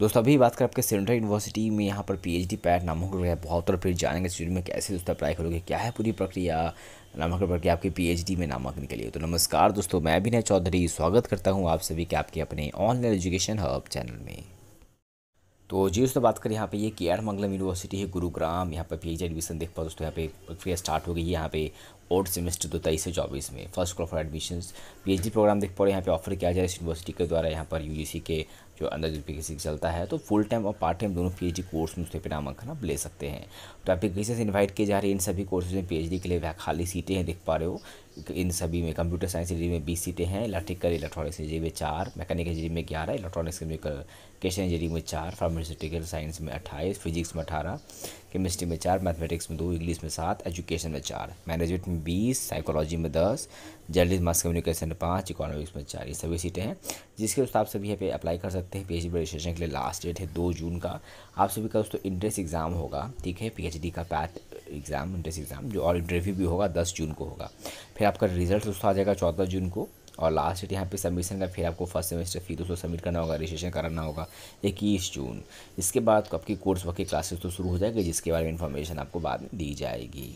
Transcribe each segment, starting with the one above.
दोस्तों अभी बात करें आपके सेंट्रल यूनिवर्सिटी में यहाँ पर पीएचडी पैट नामांकन है बहुत और फिर जानेंगे स्टूडियो में कैसे दोस्तों अप्लाई करोगे क्या है पूरी प्रक्रिया नामांकन प्रक्रिया आपकी पीएचडी में नामांकन के लिए तो नमस्कार दोस्तों मैं अभिनय चौधरी स्वागत करता हूँ आप सभी के आपके अपने ऑनलाइन एजुकेशन हब चैनल में तो जी दोस्तों बात करें यहाँ पे ये के आर मंगलम यूनिवर्सिटी है गुरुग्राम यहाँ पे पीएचडी एडमिशन देख पाओ दोस्तों यहाँ पे प्रक्रिया स्टार्ट हो गई है यहाँ पे ओर्थ सेमेस्टर दो तेईस से चौबीस में फर्स्ट क्रॉप फॉर एडमिशन पीएचडी प्रोग्राम देख पाओ यहाँ पे ऑफर किया जाए इस यूनिवर्सिटी के द्वारा यहाँ पर यूजीसी के जो अंदर जो पी चलता है तो फुल टाइम और पार्ट टाइम दोनों पी कोर्स में उसके पे नामांकन आप ले सकते हैं तो आप से इन्वाइट किए जा रहे हैं इन सभी कोर्सेज में पी के लिए वह खाली सीटें हैं देख पा रहे हो इन सभी में कंप्यूटर साइंस इंजीनियरिंग में बीस सीटें हैं इलेक्ट्रिकल इलेक्ट्रॉनिक्स इंजीनियरिंग में चार मैकेनिकल इंजीनियरिंग में ग्यारह इलेक्ट्रॉनिक्स कम्युनिकेशन इंजीनियरिंग में चार फार्मास्यूटिकल साइंस में अट्ठाईस फिजिक्स में अठारह केमिस्ट्री में चार मैथमेटिक्स में दो इंग्लिश में सात एजुकेशन में चार मैनेजमेंट में बीस साइकोलॉजी में दस जर्नलिस्ट मास कम्युनिकेशन में पाँच इकोनॉमिक्स में चार ये सभी सीटें हैं जिसके अनुसार आप सभी यहाँ पे अप्लाई कर सकते हैं पी एच रजिस्ट्रेशन के लिए लास्ट डेट है दो जून का आप सभी का दोस्तों इंट्रेंस एग्ज़ाम होगा ठीक है पी का पैथ एग्ज़ाम इंट्रेंस एग्ज़ाम जो और इंटरव्यू भी होगा दस जून को होगा फिर आपका रिजल्ट दोस्तों आ जाएगा चौदह जून को और लास्ट डेट यहाँ पे सबमिशन का फिर आपको फर्स्ट सेमेस्टर फी दोस्तों सबमिट करना होगा रजिस्ट्रेशन कराना होगा इक्कीस जून इसके बाद तो आपकी कोर्स वर्क की क्लासेस तो शुरू हो जाएगी जिसके बारे में इन्फॉर्मेशन आपको बाद में दी जाएगी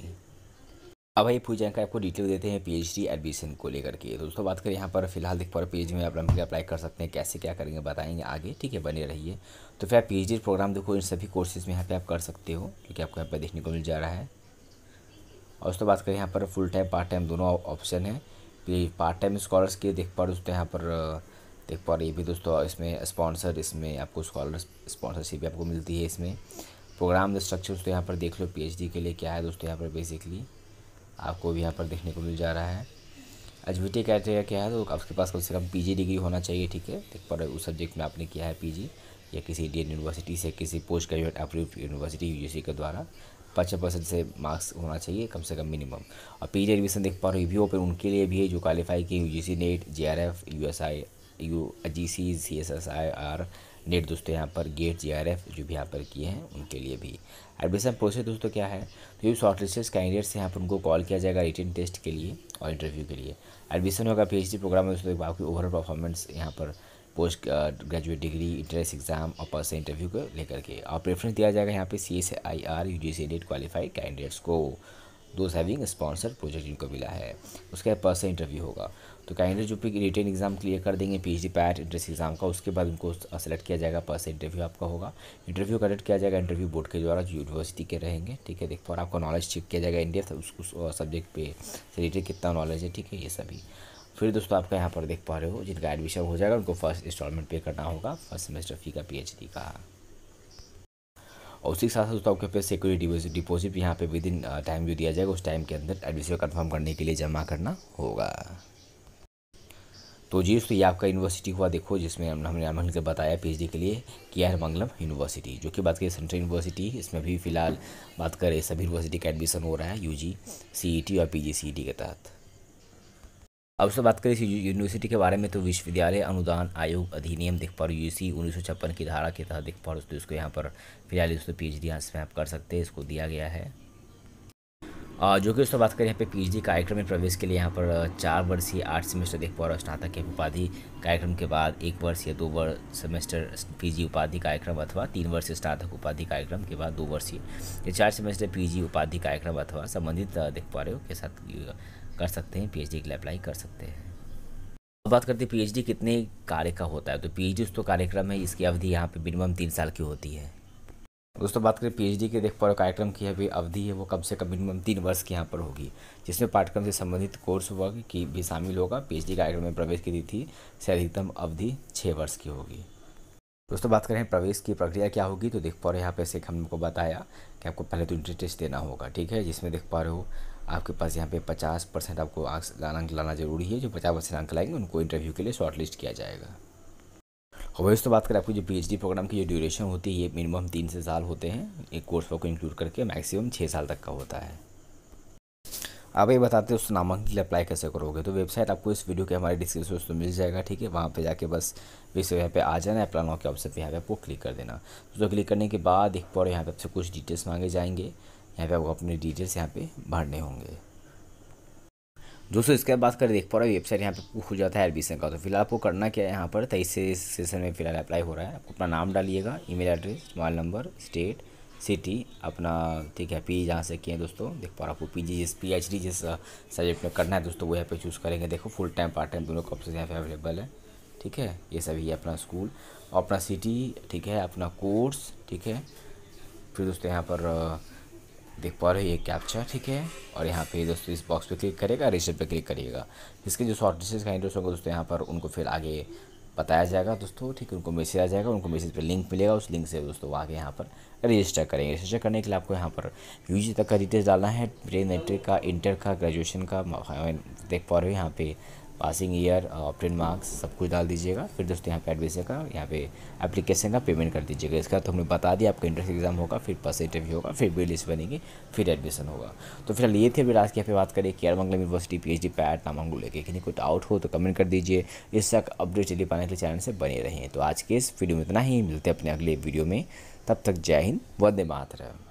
अब भाई पूछ जाएगा आपको डिटेल देते हैं पीएचडी एडमिशन को लेकर के तो दोस्तों बात करें यहाँ पर फिलहाल देख पा रहे पी में आप लंबी अप्लाई कर सकते हैं कैसे क्या करेंगे बताएंगे आगे ठीक है बने रहिए तो फिर आप पी प्रोग्राम देखो इन सभी कोर्सेज में यहाँ पे आप कर सकते हो क्योंकि आपको यहाँ पर देखने को मिल जा रहा है और उसके बाद यहाँ पर फुल टाइम पार्ट टाइम दोनों ऑप्शन है पार्ट टाइम स्कॉलर्स के देख पा दोस्तों यहाँ पर देख पा रहे तो ये भी दोस्तों इसमें स्पॉन्सर इसमें आपको स्कॉलर स्पॉन्सरशिप भी आपको मिलती है इसमें प्रोग्राम स्ट्रक्चर दोस्तों यहाँ पर देख लो पीएचडी के लिए क्या है दोस्तों यहाँ पर बेसिकली आपको भी यहाँ पर देखने को मिल जा रहा है एजबिटी क्राइटेरिया e क्या है तो आपके पास कम से कम पी डिग्री होना चाहिए ठीक है देख पा रहे उस सब्जेक्ट में आपने किया है पी या किसी इंडियन यूनिवर्सिटी से किसी post graduate approve university U के द्वारा पचास परसेंट से मार्क्स होना चाहिए कम से कम मिनिमम और जी एडमिशन देख पा रहे हो ओपन उनके लिए भी है जो क्वालिफाई किए U G C NET J R F U S I U G C C S S I R NET दोस्तों यहाँ पर गेट जे आर एफ जो भी यहाँ पर किए हैं उनके लिए भी एडमिशन प्रोसेस दोस्तों क्या है तो ये शॉर्ट लिस्टेड कैंडिडेट्स यहाँ पर उनको कॉल किया जाएगा रिटर्न टेस्ट के लिए और इंटरव्यू के लिए एडमिशन होगा पी एच डी प्रोग्राम में दोस्तों आपकी ओवरऑल परफॉर्मेंस यहाँ पर post graduate degree entrance exam और पर्सनल इंटरव्यू को लेकर के और प्रेफरेंस दिया जाएगा यहाँ पे C S I R U G C NET qualified candidates को दोज हैविंग स्पॉन्सर प्रोजेक्ट इनको मिला है उसके बाद पर्सनल इंटरव्यू होगा तो कैंडिडेट जो भी रिटर्न एग्जाम क्लियर कर देंगे P H D PAT entrance exam का उसके बाद उनको सेलेक्ट किया जाएगा पर्सनल इंटरव्यू आपका होगा इंटरव्यू कंडक्ट किया जाएगा इंटरव्यू बोर्ड के द्वारा जो यूनिवर्सिटी के रहेंगे ठीक है देख पर आपका नॉलेज चेक किया जाएगा इंडिया उस सब्जेक्ट uh, पे रिलेटेड कितना नॉलेज है ठीक है ये सभी फिर दोस्तों आपका यहाँ पर देख पा रहे हो जिनका एडमिशन हो जाएगा उनको फर्स्ट इंस्टॉलमेंट पे करना होगा फर्स्ट सेमेस्टर फ़ी का पी का और उसी के साथ साथ दोस्तों आपके पे सिक्योरिटी डिपॉजिट भी यहाँ पे विद इन टाइम जो दिया जाएगा उस टाइम के अंदर एडमिशन कन्फर्म करने के लिए जमा करना होगा तो जी दोस्तों ये आपका यूनिवर्सिटी हुआ देखो जिसमें हमने हमने हमने के बताया पीएचडी के लिए के आर मंगलम यूनिवर्सिटी जो कि बात करें सेंट्रल यूनिवर्सिटी इसमें भी फिलहाल बात करें सभी यूनिवर्सिटी का एडमिशन हो रहा है यूजी सीईटी e और सीईटी e के तहत अब से बात करें इस यूनिवर्सिटी के बारे में तो विश्वविद्यालय अनुदान आयोग अधिनियम देख पा यू सी उन्नीस सौ छप्पन की धारा के तहत देख पा रहे उसको यहाँ पर फिलहाल उसको पी एच डी यहाँ से आप कर सकते हैं इसको दिया गया है जो कि उसमें बात करें यहाँ पे पीएचडी कार्यक्रम में प्रवेश के लिए यहाँ पर चार वर्षीय आठ सेमेस्टर एक और स्नातक या उपाधि कार्यक्रम के बाद एक वर्ष या दो वर्ष सेमेस्टर पीजी उपाधि कार्यक्रम अथवा तीन वर्ष स्नातक उपाधि कार्यक्रम के बाद दो वर्षीय या चार सेमेस्टर पीजी उपाधि कार्यक्रम अथवा संबंधित देख हो के साथ कर सकते हैं डी के लिए अप्लाई कर सकते हैं अब बात करते हैं डी कितने कार्य का होता है तो पीएचडी उस तो कार्यक्रम है इसकी अवधि यहाँ पे मिनिमम तीन साल की होती है दोस्तों बात करें पीएचडी के देख पाओ कार्यक्रम की अभी अवधि है वो कम से कम मिनिमम तीन वर्ष की यहाँ पर होगी जिसमें पाठ्यक्रम से संबंधित कोर्स वर्ग की भी शामिल होगा पीएचडी कार्यक्रम में प्रवेश की तिथि से अधिकतम अवधि छः वर्ष की होगी दोस्तों बात करें प्रवेश की प्रक्रिया क्या होगी तो देख पा रहे यहाँ पे से हमको बताया कि आपको पहले तो इंट्री टेस्ट देना होगा ठीक है जिसमें देख पा रहे हो आपके पास यहाँ पे पचास परसेंट आपको आंक लाना जरूरी है जो पचास परसेंट अंक लाएंगे उनको इंटरव्यू के लिए शॉर्टलिस्ट किया जाएगा वही तो बात करें आपकी जो पीएचडी प्रोग्राम की जो ड्यूरेशन होती है ये मिनिमम तीन से साल होते हैं एक कोर्स वर्क को इंक्लूड करके मैक्सिमम छः साल तक का होता है आप ये बताते हैं उस नामांकन के लिए अप्लाई कैसे करोगे तो वेबसाइट आपको इस वीडियो के हमारे डिस्क्रिप्शन में तो मिल जाएगा ठीक है वहाँ पे जाके बस इस यहाँ पे आ जाना है अप्लाई के ऑप्शन पे यहाँ पे आपको क्लिक कर देना तो, तो क्लिक करने के बाद एक बार यहाँ पे आपसे कुछ डिटेल्स मांगे जाएंगे यहाँ पे आपको अपने डिटेल्स यहाँ पे भरने होंगे दोस्तों इसके बाद कर देख पा रहे हो वेबसाइट यहाँ पे खुल जाता है एडमिशन का तो फिलहाल आपको करना क्या है यहाँ पर तेईस से इस सेशन में फिलहाल अप्लाई हो रहा है आपको अपना नाम डालिएगा email address mobile number state city अपना ठीक है पी जहाँ से किए हैं दोस्तों देख पा रहा आपको पी जी जिस पी एच डी जिस सब्जेक्ट में करना है दोस्तों वो यहाँ पे चूज़ करेंगे देखो फुल टाइम पार्ट टाइम दोनों का ऑप्शन यहाँ पे अवेलेबल है ठीक है ये सभी है अपना स्कूल और अपना सिटी ठीक है अपना कोर्स ठीक है फिर दोस्तों यहाँ पर देख पा रहे हो ये कैप्चा ठीक है और यहाँ पे दोस्तों इस बॉक्स पे क्लिक करेगा रजिस्टर पे क्लिक करिएगा इसके जो शॉर्ट डिस्टेंस इंटरेस्ट होगा दोस्तों यहाँ पर उनको फिर आगे बताया जाएगा दोस्तों ठीक है उनको मैसेज आ जाएगा उनको मैसेज पे लिंक मिलेगा उस लिंक से दोस्तों आगे यहाँ पर रजिस्टर करेंगे रजिस्टर करने के लिए आपको यहाँ पर यू तक का डिटेल्स डालना है ट्रेन एंट्री का इंटर का ग्रेजुएशन का देख पा रहे हो यहाँ पे पासिंग ईयर ऑप्टेन मार्क्स सब कुछ डाल दीजिएगा फिर दोस्तों यहाँ पे एडमिशन का यहाँ पे एप्लीकेशन का पेमेंट कर दीजिएगा इसका तो हमने बता दिया आपका इंट्रेंस एग्जाम होगा फिर पास इंटरव्यू होगा फिर बी लिस्ट बनेगी फिर एडमिशन होगा तो फिलहाल ये थे फिर आज की यहाँ पे बात करें कि R university P H D PAT नामांगू लेके कहीं कोई डाउट हो तो कमेंट कर दीजिए इस तक अपडेट चली पाने के लिए चैनल से बने रहें तो आज के इस वीडियो में इतना ही मिलते हैं अपने अगले वीडियो में तब तक जय हिंद वंदे मातरम